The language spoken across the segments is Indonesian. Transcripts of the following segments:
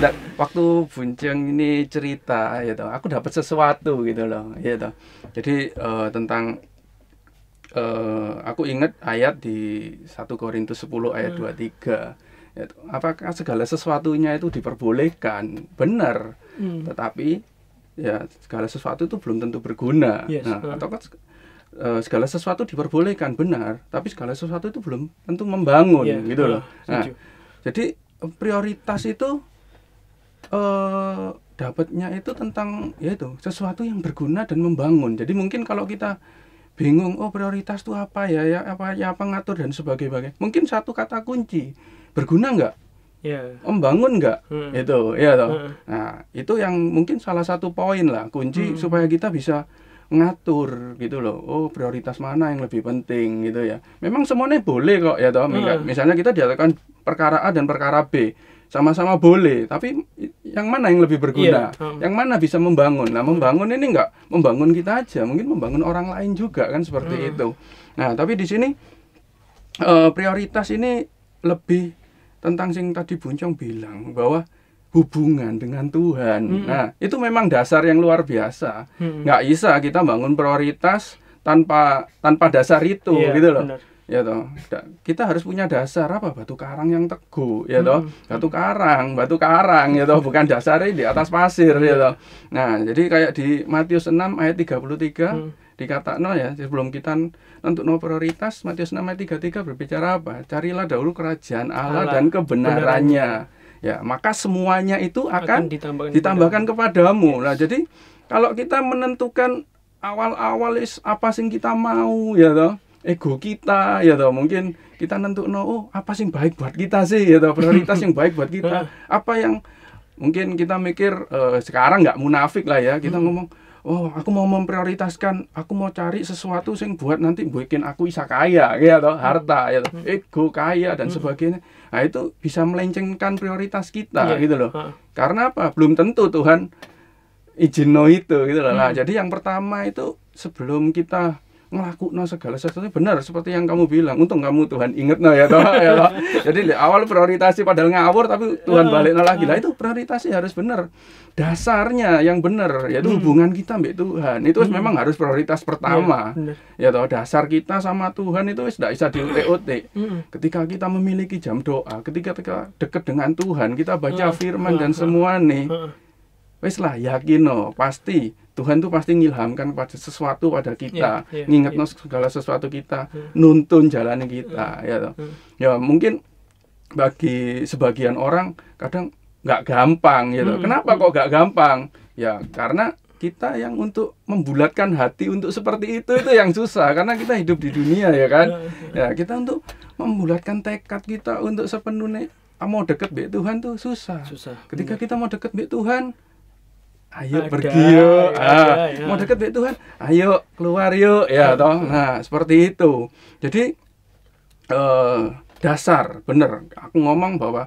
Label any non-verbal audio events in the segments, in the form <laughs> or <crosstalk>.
nah, waktu Bunceng ini cerita gitu aku dapat sesuatu gitu loh gitu jadi uh, tentang uh, aku ingat ayat di 1 Korintus 10 ayat hmm. 23 gitu. Ya apakah segala sesuatunya itu diperbolehkan benar hmm. tetapi ya segala sesuatu itu belum tentu berguna yes, nah, atau kan Uh, eh, segala sesuatu diperbolehkan benar, tapi segala sesuatu itu belum tentu membangun yeah, gitu loh. Nah, jadi prioritas itu eh dapatnya itu tentang yaitu sesuatu yang berguna dan membangun. Jadi mungkin kalau kita bingung oh prioritas itu apa ya ya apa ya apa ngatur dan sebagainya. Mungkin satu kata kunci berguna nggak? Yeah. Oh, membangun nggak? Hmm. Itu ya toh. Hmm. Nah, itu yang mungkin salah satu poin lah kunci hmm. supaya kita bisa ngatur gitu loh. Oh, prioritas mana yang lebih penting gitu ya. Memang semuanya boleh kok ya toh. Hmm. Misalnya kita diatakan perkara A dan perkara B sama-sama boleh tapi yang mana yang lebih berguna yeah. Iya, yang mana bisa membangun nah membangun ini enggak membangun kita aja mungkin membangun orang lain juga kan seperti hmm. itu nah tapi di sini uh, prioritas ini lebih tentang sing tadi Buncong bilang bahwa hubungan dengan Tuhan hmm. nah itu memang dasar yang luar biasa hmm. nggak bisa kita bangun prioritas tanpa tanpa dasar itu yeah, gitu loh bener ya toh kita harus punya dasar apa batu karang yang teguh ya toh hmm. batu karang batu karang ya toh bukan dasar di atas pasir ya toh nah jadi kayak di Matius 6 ayat 33 hmm. dikatakan no, ya sebelum kita untuk no prioritas Matius 6 ayat 33 berbicara apa carilah dahulu kerajaan Allah, Allah dan kebenarannya ya maka semuanya itu akan, akan ditambahkan, ditambahkan kepadamu yes. nah jadi kalau kita menentukan awal-awal is apa sing kita mau ya toh ego kita ya toh mungkin kita no oh apa sih yang baik buat kita sih ya toh prioritas yang baik buat kita <laughs> apa yang mungkin kita mikir uh, sekarang nggak munafik lah ya kita hmm. ngomong oh aku mau memprioritaskan aku mau cari sesuatu sing buat nanti bikin aku bisa kaya ya toh hmm. harta ya toh hmm. ego kaya dan hmm. sebagainya nah itu bisa melencengkan prioritas kita yeah. gitu loh karena apa belum tentu Tuhan izin no itu gitu loh nah jadi yang pertama itu sebelum kita ngelakukan segala sesuatu benar seperti yang kamu bilang untung kamu Tuhan inget no ya toh <laughs> ya toh. jadi awal prioritasi padahal ngawur tapi Tuhan balik no lagi lah itu prioritasi harus benar dasarnya yang benar yaitu hmm. hubungan kita mbak Tuhan itu hmm. memang harus prioritas pertama ya, ya toh dasar kita sama Tuhan itu tidak bisa diutek hmm. ketika kita memiliki jam doa ketika kita dekat dengan Tuhan kita baca firman dan semua nih wes lah yakin no oh, pasti Tuhan tuh pasti ngilhamkan pada sesuatu pada kita, yeah, yeah, ngingat yeah. segala sesuatu kita, yeah. Hmm. nuntun jalannya kita, hmm. ya hmm. Ya mungkin bagi sebagian orang kadang nggak gampang, gitu. Hmm. Kenapa hmm. kok nggak gampang? Ya karena kita yang untuk membulatkan hati untuk seperti itu itu yang susah karena kita hidup di dunia ya kan ya kita untuk membulatkan tekad kita untuk sepenuhnya ah, mau deket be Tuhan tuh susah. susah. Ketika bener. Iya. kita mau deket be Tuhan, ayo ada, pergi yuk ya, ah, ya, ya. mau deket ya Tuhan ayo keluar yuk ya, toh nah seperti itu jadi eh, dasar bener aku ngomong bahwa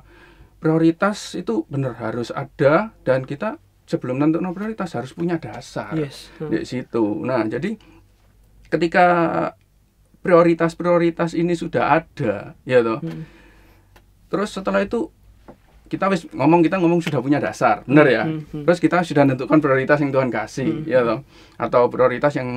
prioritas itu bener harus ada dan kita sebelum nentuin prioritas harus punya dasar yes. hmm. di situ nah jadi ketika prioritas-prioritas ini sudah ada ya toh hmm. terus setelah itu kita wis ngomong kita ngomong sudah punya dasar benar ya hmm, hmm. terus kita sudah tentukan prioritas yang Tuhan kasih hmm, ya toh atau prioritas yang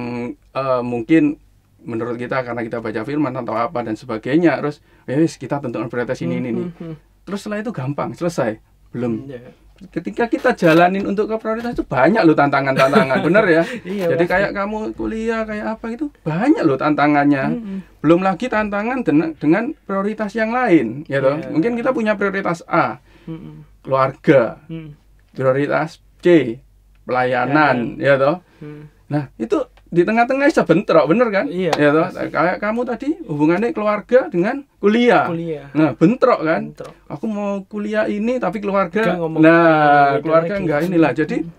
uh, mungkin menurut kita karena kita baca firman atau apa dan sebagainya terus ya wis kita tentukan prioritas ini ini nih terus setelah itu gampang selesai belum ya. ketika kita jalanin untuk ke prioritas itu banyak loh tantangan tantangan <laughs> benar ya iya, jadi pasti. kayak kamu kuliah kayak apa itu banyak loh tantangannya mm -hmm. belum lagi tantangan dengan, prioritas yang lain ya yeah. Iya. mungkin kita punya prioritas A hmm. keluarga hmm. prioritas C pelayanan ya, ya, ya toh hmm. nah itu di tengah-tengah bisa bentrok bener kan iya ya toh kayak kamu tadi hubungannya keluarga dengan kuliah, kuliah. nah bentrok kan bentrok. aku mau kuliah ini tapi keluarga nah gitu, keluarga enggak gitu. inilah jadi hmm.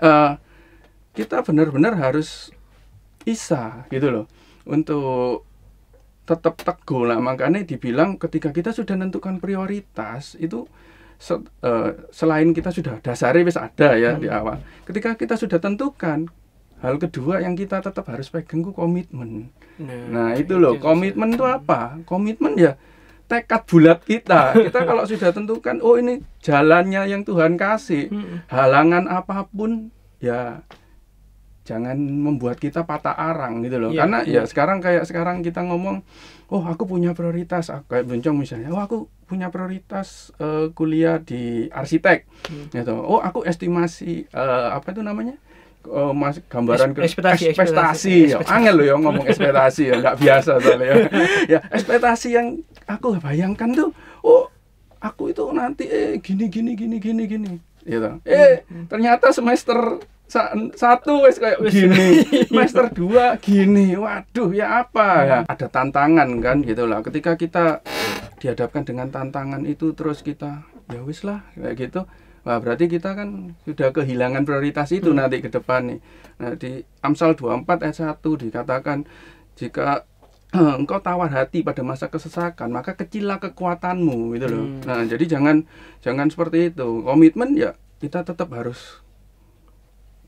uh, kita benar-benar harus bisa gitu loh untuk tetap teguh lah makanya dibilang ketika kita sudah menentukan prioritas itu se, uh, selain kita sudah dasarnya wis ada ya hmm. di awal ketika kita sudah tentukan hal kedua yang kita tetap harus pegang komitmen nah, nah itu loh komitmen itu hmm. apa komitmen ya tekad bulat kita kita <laughs> kalau sudah tentukan oh ini jalannya yang Tuhan kasih hmm. halangan apapun ya jangan membuat kita patah arang gitu loh. Yeah. Karena ya sekarang kayak sekarang kita ngomong, oh aku punya prioritas, ah, kayak bencong misalnya, oh aku punya prioritas uh, kuliah di arsitek, hmm. gitu. Oh aku estimasi uh, apa itu namanya? uh, mas gambaran ke ekspektasi, ekspektasi, ya, angel loh ya ngomong ekspektasi ya nggak biasa soalnya ya. <laughs> ya ekspektasi yang aku bayangkan tuh oh aku itu nanti eh gini gini gini gini gini gitu eh hmm, hmm. ternyata semester satu wes kayak gini <laughs> master dua gini waduh ya apa hmm. ya ada tantangan kan gitu lah ketika kita dihadapkan dengan tantangan itu terus kita ya wis lah kayak gitu Wah, berarti kita kan sudah kehilangan prioritas itu hmm. nanti ke depan nih. Nah, di Amsal 24 ayat 1 dikatakan jika eh, engkau tawar hati pada masa kesesakan, maka kecillah kekuatanmu gitu loh. Hmm. Nah, jadi jangan jangan seperti itu. Komitmen ya kita tetap harus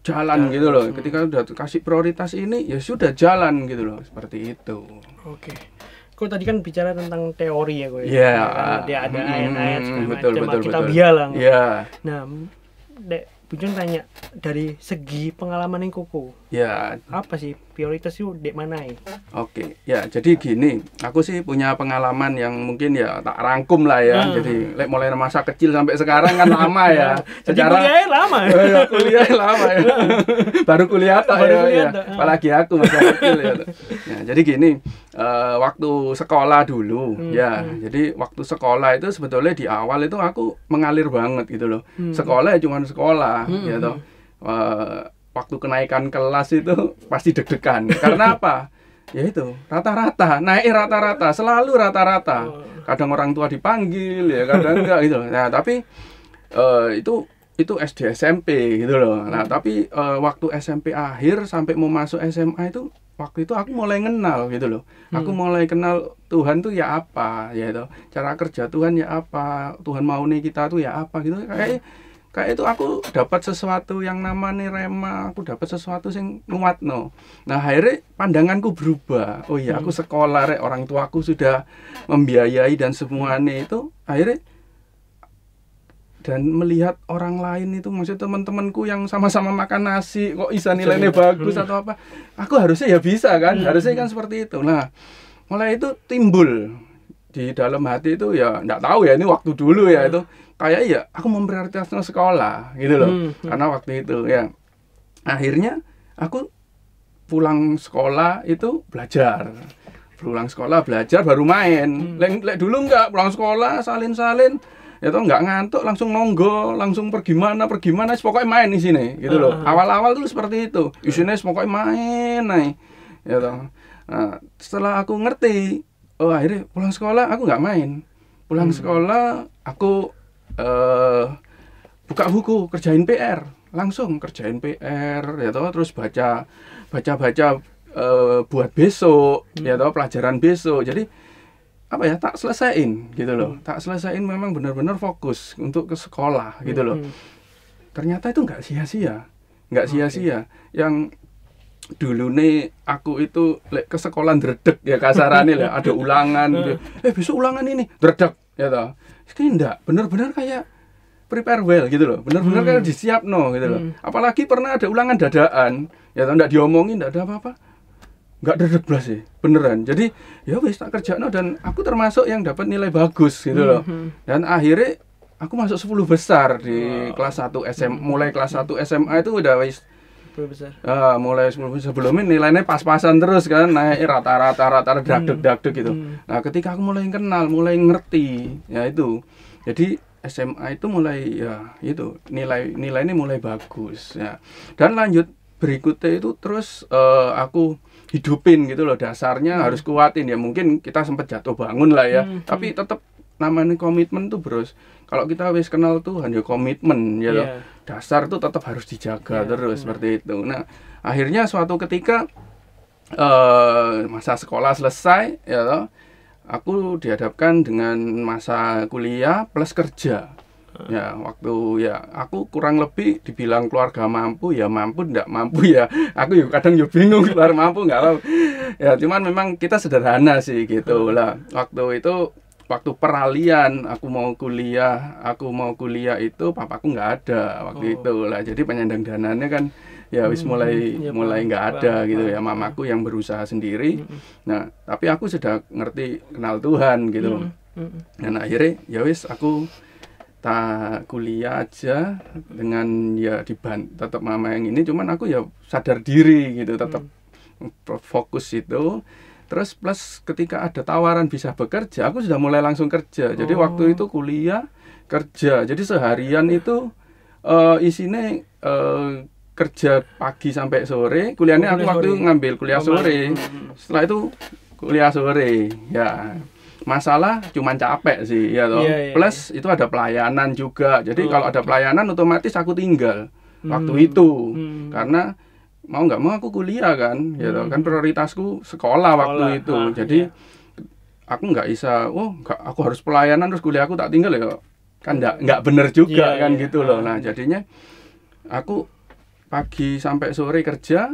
jalan ya, gitu loh. Ketika udah kasih prioritas ini ya sudah jalan gitu loh, seperti itu. Oke. Okay. Kau tadi kan bicara tentang teori ya, gue. Ya? Iya. Yeah. ada hmm, ayat-ayat hmm, betul, macam betul, betul. Kita bialang. Iya. Yeah. Nah, de, Bujun tanya dari segi pengalaman yang koko. Ya. Apa sih prioritas itu dek mana ya? Oke, ya jadi gini, aku sih punya pengalaman yang mungkin ya tak rangkum lah ya. Hmm. Jadi mulai masa kecil sampai sekarang kan <laughs> lama ya. Iya. jadi Secara, kuliahnya e lama. Ya, iya, e ya. <laughs> ya kuliah lama ya. Baru kuliah tak ya, ya. Apalagi aku masa kecil ya. ya jadi gini, uh, waktu sekolah dulu hmm. ya. Hmm. Jadi waktu sekolah itu sebetulnya di awal itu aku mengalir banget gitu loh. Hmm. Sekolah ya cuma sekolah hmm. ya toh waktu kenaikan kelas itu pasti deg-degan <laughs> karena apa ya itu rata-rata naik eh, rata-rata selalu rata-rata oh. kadang orang tua dipanggil ya kadang enggak gitu nah tapi uh, itu itu SD SMP gitu loh nah mm. tapi uh, waktu SMP akhir sampai mau masuk SMA itu waktu itu aku mulai kenal gitu loh. Hmm. Aku mm. mulai kenal Tuhan tuh ya apa, ya itu. Cara kerja Tuhan ya apa, Tuhan mau nih kita tuh ya apa gitu. Kayak kayak itu aku dapat sesuatu yang namanya rema aku dapat sesuatu sing nguat no nah akhirnya pandanganku berubah oh iya aku hmm. sekolah re orang tuaku sudah membiayai dan semuanya itu akhirnya dan melihat orang lain itu maksud teman-temanku yang sama-sama makan nasi kok bisa nilainya bagus hmm. atau apa aku harusnya ya bisa kan hmm. harusnya kan seperti itu nah mulai itu timbul di dalam hati itu ya nggak tahu ya ini waktu dulu ya hmm. itu kayak ya aku memprioritaskan sekolah gitu loh hmm, hmm. karena waktu itu ya akhirnya aku pulang sekolah itu belajar pulang sekolah belajar baru main hmm. lek, lek dulu nggak pulang sekolah salin salin ya tuh nggak ngantuk langsung nonggo langsung pergi mana pergi mana pokoknya main di sini gitu loh ah. awal awal tuh seperti itu isinya pokoknya main nih ya tuh nah, setelah aku ngerti oh akhirnya pulang sekolah aku nggak main pulang hmm. sekolah aku uh, buka buku kerjain PR langsung kerjain PR ya toh terus baca baca baca uh, eh, buat besok hmm. ya toh pelajaran besok jadi apa ya tak selesaiin gitu loh hmm. tak selesaiin memang benar-benar fokus untuk ke sekolah gitu loh hmm. ternyata itu nggak sia-sia nggak oh, sia-sia okay. yang dulu nih aku itu lek ke sekolah dredek ya kasarane lah ada ulangan <laughs> eh besok ulangan ini dredek ya toh ini enggak benar-benar kayak prepare well gitu loh benar-benar hmm. kayak disiap no gitu loh hmm. apalagi pernah ada ulangan dadaan ya toh enggak diomongin enggak ada apa-apa enggak dredek belas sih beneran jadi ya wis tak kerja no dan aku termasuk yang dapat nilai bagus gitu loh hmm, hmm. dan akhirnya aku masuk 10 besar di wow. kelas 1 SM mulai kelas 1 SMA itu udah wis 10 besar. Uh, mulai 10 besar. Sebelumnya nilainya pas-pasan terus kan, naik rata-rata rata-rata hmm. dagdeg-dagdeg gitu. Hmm. Nah, ketika aku mulai kenal, mulai ngerti, ya itu. Jadi SMA itu mulai ya itu nilai nilai ini mulai bagus ya. Dan lanjut berikutnya itu terus uh, aku hidupin gitu loh dasarnya hmm. harus kuatin ya mungkin kita sempat jatuh bangun lah ya hmm. tapi hmm. tetap namanya komitmen tuh bros kalau kita wis kenal tuh hanya komitmen ya yeah. Iya. dasar tuh tetap harus dijaga yeah. terus hmm. seperti itu nah akhirnya suatu ketika uh, masa sekolah selesai ya loh, aku dihadapkan dengan masa kuliah plus kerja hmm. ya waktu ya aku kurang lebih dibilang keluarga mampu ya mampu ndak mampu ya <laughs> aku yuk ya kadang yuk ya bingung keluar mampu nggak tahu ya cuman memang kita sederhana sih gitu hmm. lah waktu itu waktu peralihan aku mau kuliah aku mau kuliah itu papaku nggak ada waktu oh. itu lah jadi penyandang dananya kan ya wis hmm, mulai ya, mulai nggak iya, ada bang, gitu ya iya. mamaku yang berusaha sendiri hmm, hmm. nah tapi aku sudah ngerti kenal Tuhan gitu hmm. Hmm. dan akhirnya ya wis aku tak kuliah aja dengan ya diban tetap mama yang ini cuman aku ya sadar diri gitu tetap hmm. fokus itu Terus plus ketika ada tawaran bisa bekerja, aku sudah mulai langsung kerja. Jadi oh. waktu itu kuliah, kerja. Jadi seharian itu uh, isinya uh, kerja pagi sampai sore. Kuliahnya oh, aku waktu sore. ngambil kuliah sore. Hmm, hmm, hmm. Setelah itu kuliah sore. Ya. Masalah cuma capek sih ya toh. Yeah, yeah, Plus yeah. itu ada pelayanan juga. Jadi oh, kalau ada pelayanan otomatis aku tinggal waktu hmm. itu. Hmm. Karena mau nggak mau aku kuliah kan gitu kan hmm. prioritasku sekolah, sekolah waktu itu ah, jadi iya. aku nggak bisa oh nggak aku harus pelayanan terus kuliah aku tak tinggal ya kan nggak nggak bener juga yeah, kan iya. gitu loh ah. nah jadinya aku pagi sampai sore kerja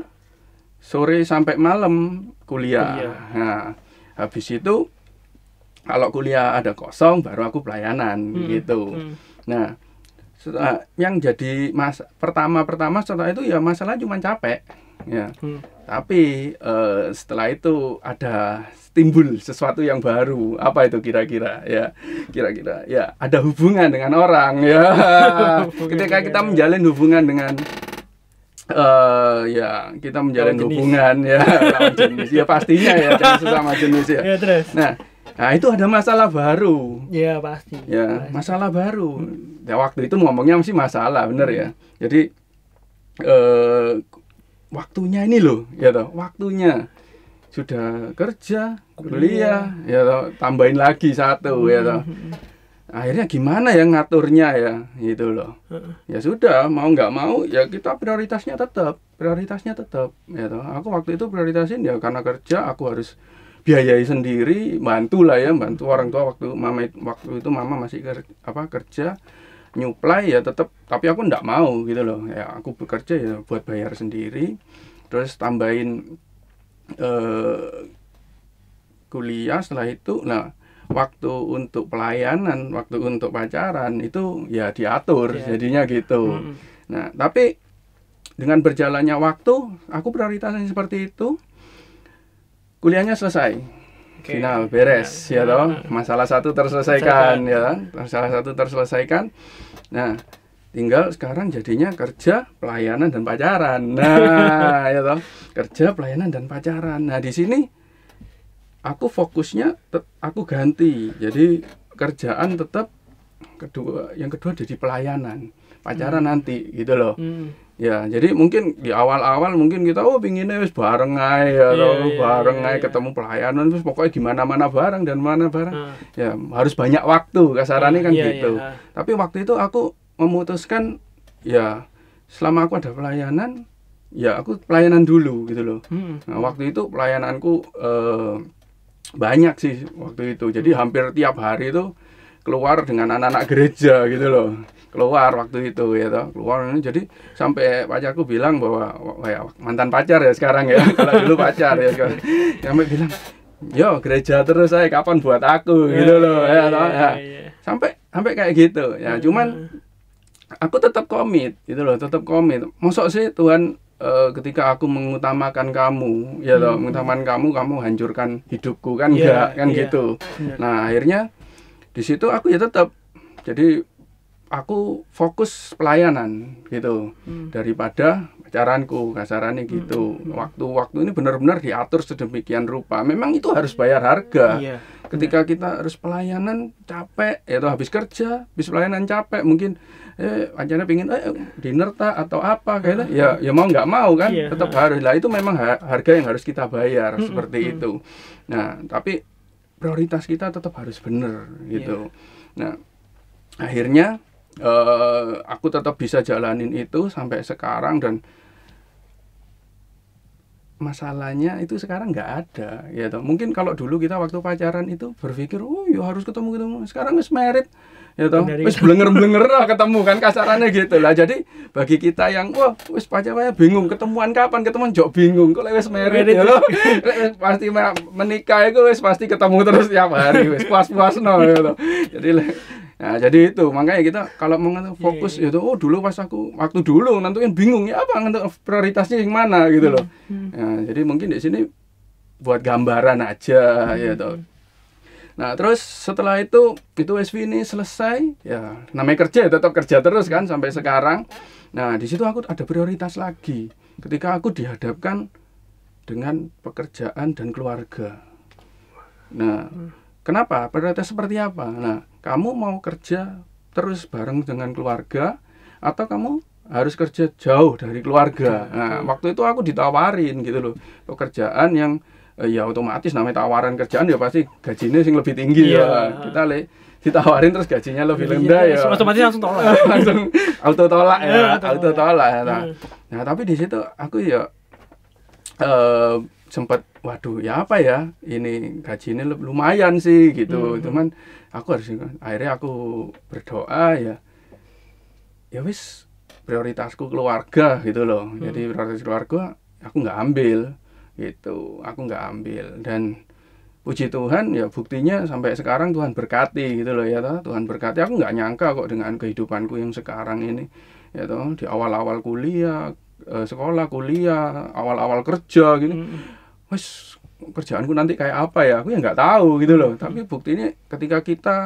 sore sampai malam kuliah, kuliah. nah habis itu kalau kuliah ada kosong baru aku pelayanan hmm, gitu hmm. nah setelah, ah, yang jadi mas pertama pertama setelah itu ya masalah cuma capek ya hmm. tapi uh, setelah itu ada timbul sesuatu yang baru apa itu kira-kira ya kira-kira ya ada hubungan dengan orang ya <laughs> ketika kita menjalin hubungan dengan uh, ya kita menjalin hubungan ya lawan jenis ya pastinya ya jenis sama jenis ya, ya terus. nah Nah, itu ada masalah baru. Iya, pasti. Ya, pasti. masalah baru. Ya, waktu itu ngomongnya masih masalah, bener ya. Jadi eh waktunya ini loh, ya toh, waktunya sudah kerja, kuliah, ya toh, tambahin lagi satu, ya toh. Hmm. Akhirnya gimana ya ngaturnya ya, gitu loh. Ya sudah, mau nggak mau ya kita prioritasnya tetap, prioritasnya tetap, ya toh. Aku waktu itu prioritasin ya karena kerja aku harus biayai sendiri bantu lah ya bantu orang tua waktu mama waktu itu mama masih ker, apa kerja nyuplai ya tetap tapi aku ndak mau gitu loh ya aku bekerja ya buat bayar sendiri terus tambahin eh, kuliah setelah itu nah waktu untuk pelayanan waktu untuk pacaran itu ya diatur yeah. jadinya gitu -hmm. nah tapi dengan berjalannya waktu aku prioritasnya seperti itu kuliahnya selesai okay. final beres ya, ya toh masalah satu terselesaikan ya masalah satu terselesaikan nah tinggal sekarang jadinya kerja pelayanan dan pacaran <laughs> nah ya toh kerja pelayanan dan pacaran nah di sini aku fokusnya aku ganti jadi kerjaan tetap kedua yang kedua jadi pelayanan pacaran hmm. nanti gitu loh hmm. ya jadi mungkin di awal-awal mungkin kita oh pinginnya harus bareng aja ya yeah, yeah, bareng yeah, aja iya. ketemu pelayanan terus pokoknya gimana mana bareng dan mana bareng uh. ya harus banyak waktu kasarannya uh, kan yeah, gitu yeah. Iya, tapi waktu itu aku memutuskan ya selama aku ada pelayanan ya aku pelayanan dulu gitu loh hmm. nah, waktu itu pelayananku eh, banyak sih waktu itu jadi hmm. hampir tiap hari itu keluar dengan anak-anak gereja gitu loh keluar waktu itu ya toh keluar jadi sampai pacarku bilang bahwa ya, mantan pacar ya sekarang ya <laughs> kalau dulu pacar ya sekarang sampai bilang yo gereja terus saya kapan buat aku gitu loh iya, ya, toh, iya, ya. Iya, sampai sampai kayak gitu ya hmm. cuman aku tetap komit gitu loh tetap komit mosok sih Tuhan e, ketika aku mengutamakan kamu ya toh hmm. mengutamakan kamu kamu hancurkan hidupku kan yeah, enggak kan yeah. gitu nah akhirnya di situ aku ya tetap jadi aku fokus pelayanan gitu hmm. daripada pacaranku kasarannya gitu waktu hmm, hmm, hmm. waktu-waktu ini benar-benar diatur sedemikian rupa memang itu harus bayar harga yeah. ketika kita harus pelayanan capek ya habis kerja habis pelayanan capek mungkin eh acaranya pingin eh dinner tak atau apa kayaknya gitu. ya ya mau nggak mau kan yeah. tetap harus lah itu memang harga yang harus kita bayar hmm. seperti hmm. itu nah tapi prioritas kita tetap harus benar gitu. Yeah. Nah, akhirnya uh, aku tetap bisa jalanin itu sampai sekarang dan masalahnya itu sekarang nggak ada gitu. Mungkin kalau dulu kita waktu pacaran itu berpikir, "Oh, ya harus ketemu-ketemu." Sekarang wis merit, ya toh iya. wis blenger-blenger ketemu kan kasarannya gitu lah jadi bagi kita yang wah wis pacarnya bingung ketemuan kapan ketemuan jok bingung kok wis merit ya loh <laughs> pasti menikah itu wis pasti ketemu terus tiap hari wis puas-puas no ya toh jadi Nah, jadi itu makanya kita kalau mau fokus yeah, yeah. itu oh dulu pas aku waktu dulu nentuin bingung ya apa untuk prioritasnya yang mana gitu loh. Mm hmm. Nah, jadi mungkin di sini buat gambaran aja hmm. toh. Nah, terus setelah itu itu SV ini selesai, ya namanya kerja tetap kerja terus kan sampai sekarang. Nah, di situ aku ada prioritas lagi ketika aku dihadapkan dengan pekerjaan dan keluarga. Nah, kenapa? Prioritas seperti apa? Nah, kamu mau kerja terus bareng dengan keluarga atau kamu harus kerja jauh dari keluarga. Nah, waktu itu aku ditawarin gitu loh, pekerjaan yang Eh, ya otomatis namanya tawaran kerjaan ya pasti gajinya sing lebih tinggi yeah. ya kita le ditawarin terus gajinya lebih iya, rendah iya, ya otomatis langsung tolak <laughs> langsung auto tolak ya iya, auto tolak nah. nah tapi di situ aku ya uh, eh, sempat waduh ya apa ya ini gajinya lumayan sih gitu hmm. cuman aku harus akhirnya aku berdoa ya ya wis prioritasku keluarga gitu loh hmm. jadi prioritas keluarga aku nggak ambil gitu aku nggak ambil dan puji Tuhan ya buktinya sampai sekarang Tuhan berkati gitu loh ya toh Tuhan berkati aku nggak nyangka kok dengan kehidupanku yang sekarang ini ya toh di awal-awal kuliah eh, sekolah kuliah awal-awal kerja gitu hmm. wes kerjaanku nanti kayak apa ya aku ya nggak tahu gitu loh hmm. tapi buktinya ketika kita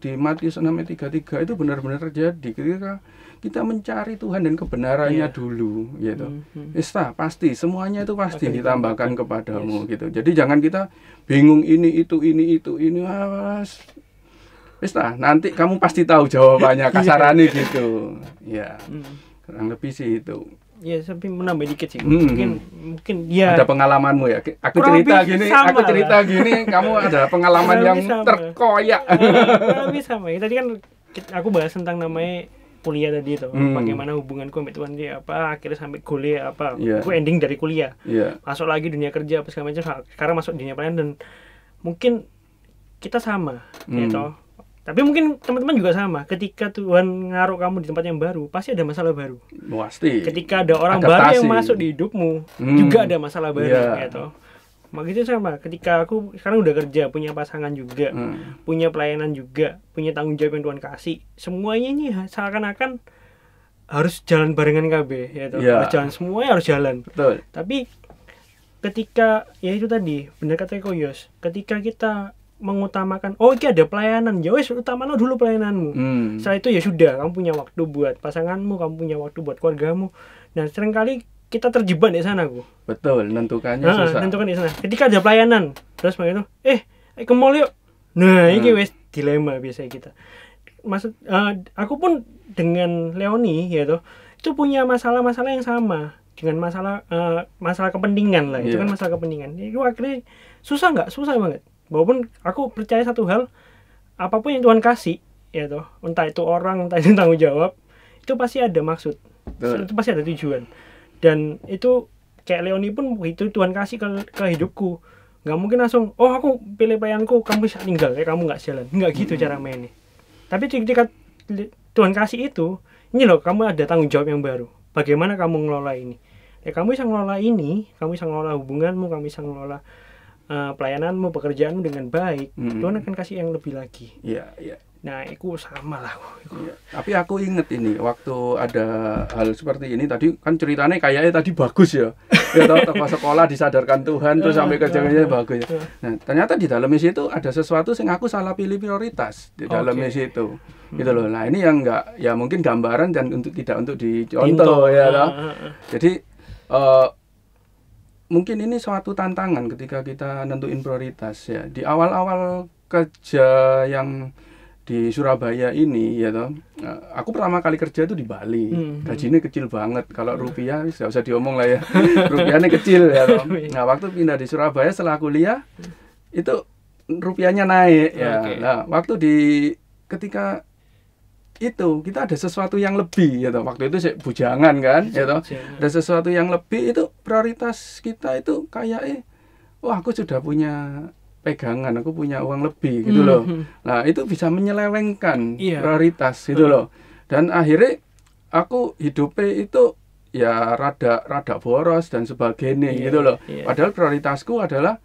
di Matius 6 ayat tiga itu benar-benar terjadi ketika kita mencari Tuhan dan kebenarannya yeah. dulu gitu. Mm-hmm. Ista pasti semuanya itu pasti okay. ditambahkan kepadamu yes. gitu. Jadi jangan kita bingung ini itu ini itu ini awas. Ah, Ista nanti kamu pasti tahu jawabannya <laughs> iya. kasarannya yeah. gitu. Ya. Yeah. Mm. Kurang lebih sih itu. Ya, tapi menambah dikit sih. Hmm. Mungkin hmm. mungkin ya ada pengalamanmu ya. Aku cerita gini, aku cerita lah. gini, kamu ada <laughs> pengalaman yang sama. terkoyak. Tapi <laughs> sama ya. Tadi kan aku bahas tentang namanya kuliah tadi itu hmm. bagaimana hubunganku sama Tuhan dia apa akhirnya sampai kuliah apa yeah. gue ending dari kuliah yeah. masuk lagi dunia kerja apa segala macam sekarang masuk dunia pelayan dan mungkin kita sama hmm. toh, gitu. tapi mungkin teman-teman juga sama ketika Tuhan ngaruh kamu di tempat yang baru pasti ada masalah baru pasti ketika ada orang Adaptasi. baru yang masuk di hidupmu hmm. juga ada masalah baru yeah. toh. Gitu makanya sama ketika aku sekarang udah kerja punya pasangan juga hmm. punya pelayanan juga punya tanggung jawab yang Tuhan kasih semuanya ini seakan-akan harus jalan barengan KB ya toh. Yeah. harus jalan semuanya harus jalan Betul. tapi ketika ya itu tadi benar kata Koyos ketika kita mengutamakan oh ini ada pelayanan ya wes utamakan dulu pelayananmu hmm. setelah itu ya sudah kamu punya waktu buat pasanganmu kamu punya waktu buat keluargamu dan nah, seringkali kita terjebak di sana gue. betul nentukannya nah, susah nentukan di sana ketika ada pelayanan terus makanya itu eh ke mall yuk nah hmm. ini wes dilema biasanya kita maksud uh, aku pun dengan Leoni ya tuh itu punya masalah-masalah yang sama dengan masalah uh, masalah kepentingan lah yeah. itu kan iya. masalah kepentingan itu akhirnya susah nggak susah banget walaupun aku percaya satu hal apapun yang Tuhan kasih ya tuh entah itu orang entah itu tanggung jawab itu pasti ada maksud Betul. itu pasti ada tujuan dan itu kayak Leoni pun itu Tuhan kasih ke, ke hidupku nggak mungkin langsung oh aku pilih bayangku kamu bisa tinggal ya kamu nggak jalan nggak gitu hmm. cara mainnya tapi ketika Tuhan kasih itu ini loh kamu ada tanggung jawab yang baru bagaimana kamu ngelola ini ya kamu bisa ngelola ini kamu bisa ngelola hubunganmu kamu bisa ngelola uh, pelayananmu pekerjaanmu dengan baik hmm. Tuhan akan kasih yang lebih lagi yeah, yeah. Nah, itu sama lah. Iku. Ya, tapi aku inget ini waktu ada hal seperti ini tadi kan ceritanya kayaknya tadi bagus ya. <laughs> Ya tahu tokoh sekolah disadarkan Tuhan terus sampai kerjanya bagus ya. Nah, ternyata di dalam misi itu ada sesuatu yang aku salah pilih prioritas di dalam okay. itu Hmm. Gitu loh. Hmm. Nah, ini yang enggak ya mungkin gambaran dan untuk tidak untuk dicontoh Pinto. ya loh. Ya. Jadi uh, mungkin ini suatu tantangan ketika kita nentuin prioritas ya. Di awal-awal kerja yang di Surabaya ini ya toh eh, aku pertama kali kerja itu di Bali hmm. gajinya kecil banget kalau hmm. rupiah nggak usah diomong lah ya <laughs> rupiahnya kecil ya toh iya. nah waktu pindah di Surabaya setelah kuliah itu rupiahnya naik ya okay. nah waktu di ketika itu kita ada sesuatu yang lebih ya toh waktu itu sih bujangan kan ya toh ada sesuatu yang lebih itu prioritas kita itu kayak eh wah aku sudah punya pegangan aku punya uang lebih gitu hmm, loh hmm. nah itu bisa menyelewengkan yeah. prioritas gitu hmm. loh dan akhirnya aku hidupnya itu ya rada rada boros dan sebagainya yeah, gitu loh yeah. padahal prioritasku adalah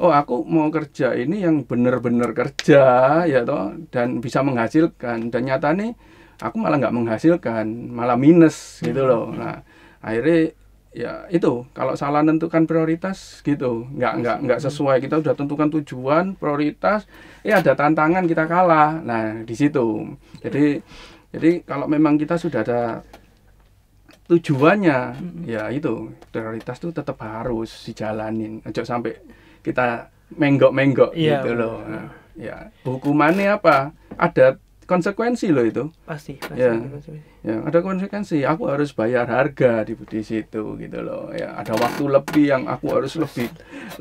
oh aku mau kerja ini yang benar-benar kerja ya toh dan bisa menghasilkan dan nyata nih aku malah nggak menghasilkan malah minus gitu loh nah akhirnya ya itu kalau salah tentukan prioritas gitu nggak nggak nggak hmm. sesuai kita udah tentukan tujuan prioritas ya ada tantangan kita kalah nah di situ jadi jadi kalau memang kita sudah ada tujuannya hmm. ya itu prioritas tuh tetap harus dijalanin aja sampai kita menggok-menggok iya, gitu loh nah, ya hukumannya apa ada konsekuensi loh itu. Pasti, pasti. Ya, pasti, ya ada konsekuensi. Aku harus bayar harga di di situ gitu loh. Ya ada waktu lebih yang aku harus lebih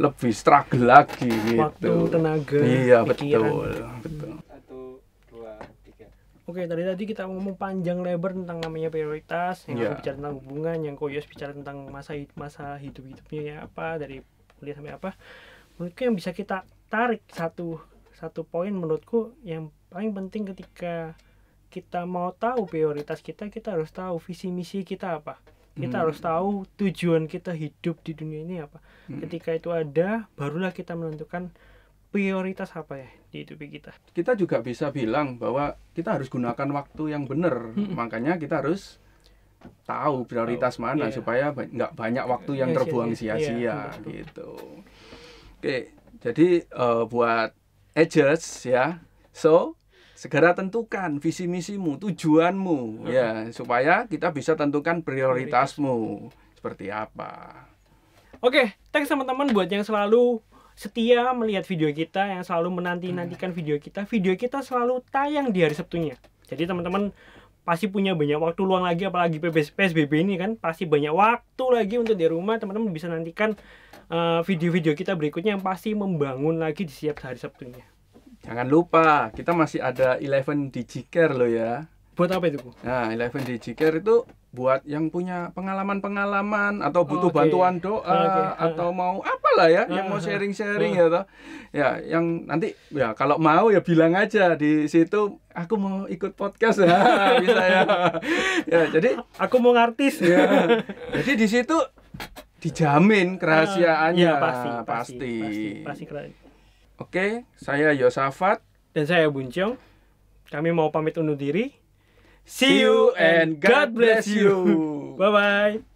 lebih struggle lagi gitu. Waktu, tenaga, iya pikiran. betul, betul. Oke, tadi tadi kita ngomong panjang lebar tentang namanya prioritas, yang yeah. bicara tentang hubungan, yang Koyos bicara tentang masa hidup, masa hidup hidupnya ya apa dari kuliah sampai apa. Menurutku yang bisa kita tarik satu satu poin menurutku yang paling penting ketika kita mau tahu prioritas kita kita harus tahu visi misi kita apa kita hmm. harus tahu tujuan kita hidup di dunia ini apa hmm. ketika itu ada barulah kita menentukan prioritas apa ya di hidup kita kita juga bisa bilang bahwa kita harus gunakan waktu yang benar hmm. makanya kita harus tahu prioritas oh, mana yeah. supaya nggak banyak waktu yang yeah, terbuang iya, iya, sia-sia yeah, iya, gitu oke jadi uh, buat edges ya so segera tentukan visi misimu, tujuanmu, hmm. ya supaya kita bisa tentukan prioritasmu seperti apa. Oke, thanks teman-teman buat yang selalu setia melihat video kita, yang selalu menanti-nantikan hmm. video kita. Video kita selalu tayang di hari Sabtunya. Jadi teman-teman pasti punya banyak waktu luang lagi apalagi PSBB ini kan pasti banyak waktu lagi untuk di rumah teman-teman bisa nantikan eh, video-video uh, kita berikutnya yang pasti membangun lagi di setiap hari Sabtunya. Jangan lupa, kita masih ada Eleven Digicare loh ya. Buat apa itu, Bu? Nah, Eleven Digicare itu buat yang punya pengalaman-pengalaman atau oh, butuh oh, okay. bantuan doa oh, okay. atau ah, ah. mau apalah ya, yang mau ah, sharing-sharing ya toh. Ya, yang nanti ya kalau mau ya bilang aja di situ aku mau ikut podcast ya, <laughs> bisa ya. ya, jadi aku mau ngartis. Ya. Jadi di situ dijamin iya, kerahasiaannya. Ya, pasti, pasti, pasti, pasti, pasti Oke, saya Yosafat dan saya Buncong. Kami mau pamit undur diri. See you and God bless you. Bye bye.